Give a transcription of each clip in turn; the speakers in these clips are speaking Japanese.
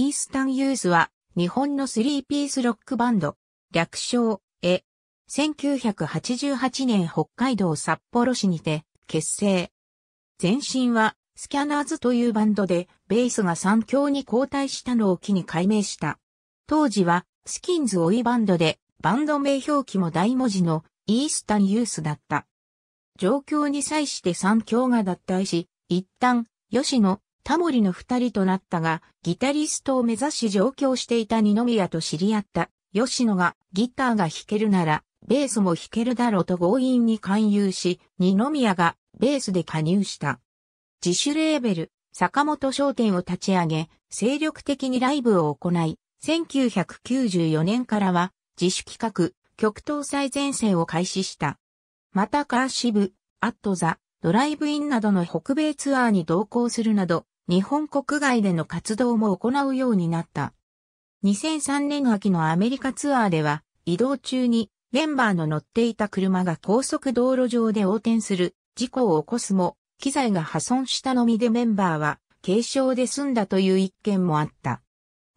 イースタンユースは日本のスリーピースロックバンド、略称、え。1988年北海道札幌市にて結成。前身はスキャナーズというバンドでベースが三強に交代したのを機に改名した。当時はスキンズ追いバンドでバンド名表記も大文字のイースタンユースだった。状況に際して三強が脱退し、一旦吉野、タモリの二人となったが、ギタリストを目指し上京していた二宮と知り合った吉野がギターが弾けるなら、ベースも弾けるだろうと強引に勧誘し、二宮がベースで加入した。自主レーベル、坂本商店を立ち上げ、精力的にライブを行い、1994年からは自主企画、極東最前線を開始した。またカーシブ、アットザ、ドライブインなどの北米ツアーに同行するなど、日本国外での活動も行うようになった。2003年秋のアメリカツアーでは、移動中にメンバーの乗っていた車が高速道路上で横転する事故を起こすも、機材が破損したのみでメンバーは軽傷で済んだという一件もあった。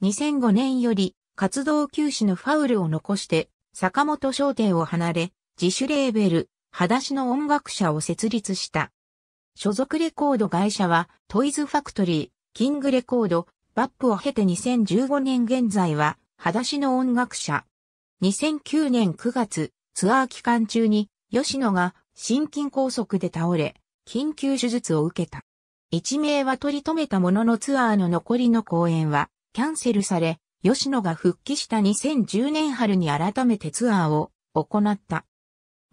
2005年より活動休止のファウルを残して坂本商店を離れ、自主レーベル裸足の音楽社を設立した。所属レコード会社は、トイズファクトリー、キングレコード、バップを経て2015年現在は、裸足の音楽社。2009年9月、ツアー期間中に、吉野が心筋梗塞で倒れ、緊急手術を受けた。一命は取り留めたもののツアーの残りの公演は、キャンセルされ、吉野が復帰した2010年春に改めてツアーを行った。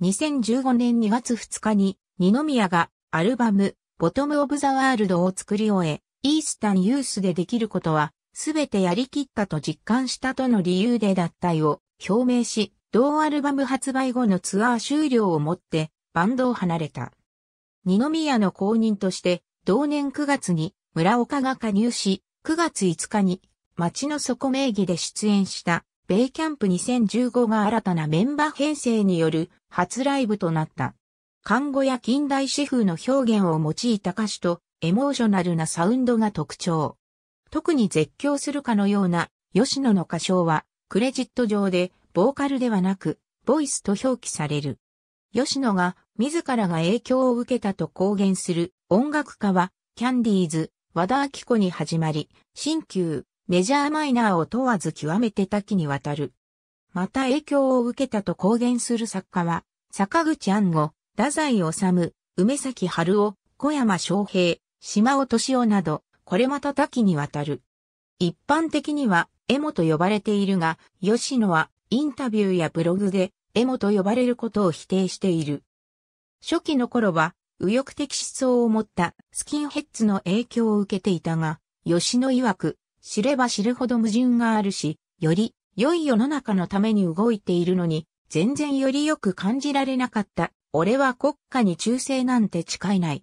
2015年2月2日に、二宮がアルバム、ボトム・オブ・ザ・ワールドを作り終え、イースタンユースでできることは、すべてやりきったと実感したとの理由で脱退を表明し、同アルバム発売後のツアー終了をもってバンドを離れた。二宮の後任として、同年9月に村岡が加入し、9月5日に街の底名義で出演した米キャンプ2015が新たなメンバー編成による初ライブとなった。看護や近代詩風の表現を用いた歌詞とエモーショナルなサウンドが特徴。特に絶叫するかのような吉野の歌唱はクレジット上でボーカルではなくボイスと表記される。吉野が自らが影響を受けたと公言する音楽家はキャンディーズ、和田明子に始まり、新旧、メジャーマイナーを問わず極めて多岐にわたる。また影響を受けたと公言する作家は、坂口安吾、太宰治、梅崎春夫、小山昌平、島尾敏夫など、これまた多岐にわたる。一般的には、エモと呼ばれているが、吉野はインタビューやブログで、エモと呼ばれることを否定している。初期の頃は、右翼的思想を持ったスキンヘッズの影響を受けていたが、吉野曰く、知れば知るほど矛盾があるし、より良い世の中のために動いているのに、全然よりよく感じられなかった。俺は国家に忠誠なんて誓えない。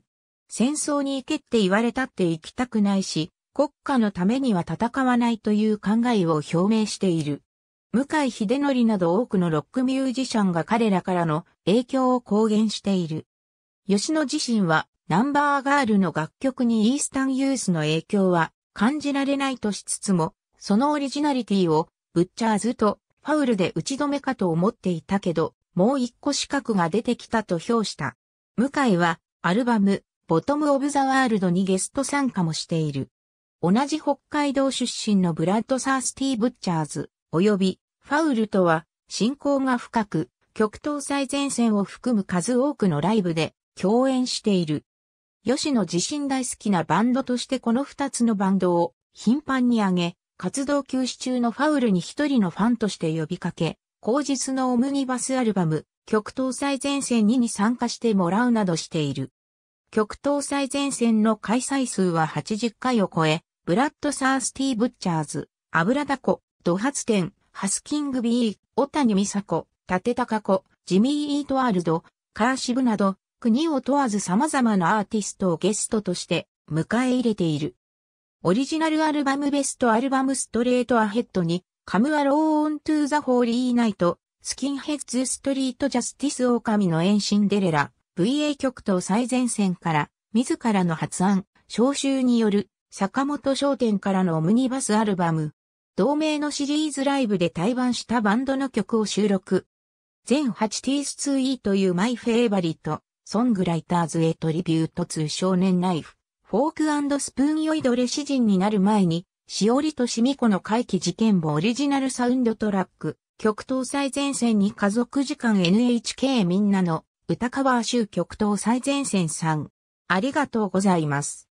戦争に行けって言われたって行きたくないし、国家のためには戦わないという考えを表明している。向井秀則など多くのロックミュージシャンが彼らからの影響を公言している。吉野自身はナンバーガールの楽曲にイースタンユースの影響は感じられないとしつつも、そのオリジナリティをブッチャーズとファウルで打ち止めかと思っていたけど、もう一個資格が出てきたと評した。向井はアルバムボトム・オブ・ザ・ワールドにゲスト参加もしている。同じ北海道出身のブラッド・サースティブッチャーズ、及びファウルとは、親交が深く、極東最前線を含む数多くのライブで共演している。吉野自身大好きなバンドとしてこの二つのバンドを頻繁に上げ、活動休止中のファウルに一人のファンとして呼びかけ、後日のオムニバスアルバム、極東最前線2に参加してもらうなどしている。極東最前線の開催数は80回を超え、ブラッドサースティー・ブッチャーズ、油田コ、ドハツテン、ハスキングビー、オタニ・ミサコ、タテタカコ、ジミー・イートワールド、カーシブなど、国を問わず様々なアーティストをゲストとして迎え入れている。オリジナルアルバムベストアルバムストレートアヘッドに、カムアローオントゥーザホーリーナイト、スキンヘッズストリートジャスティス狼の遠シデレラ、VA 曲と最前線から、自らの発案、召集による、坂本商店からのオムニバスアルバム。同名のシリーズライブで対バンしたバンドの曲を収録。全 8T2E というマイフェイバリット。ソングライターズへトリビュート通少年ナイフ、フォークスプーンヨいどれ詩人になる前に、しおりとしみこの回帰事件簿オリジナルサウンドトラック、極東最前線に家族時間 NHK みんなの歌カバー集極東最前線さん。ありがとうございます。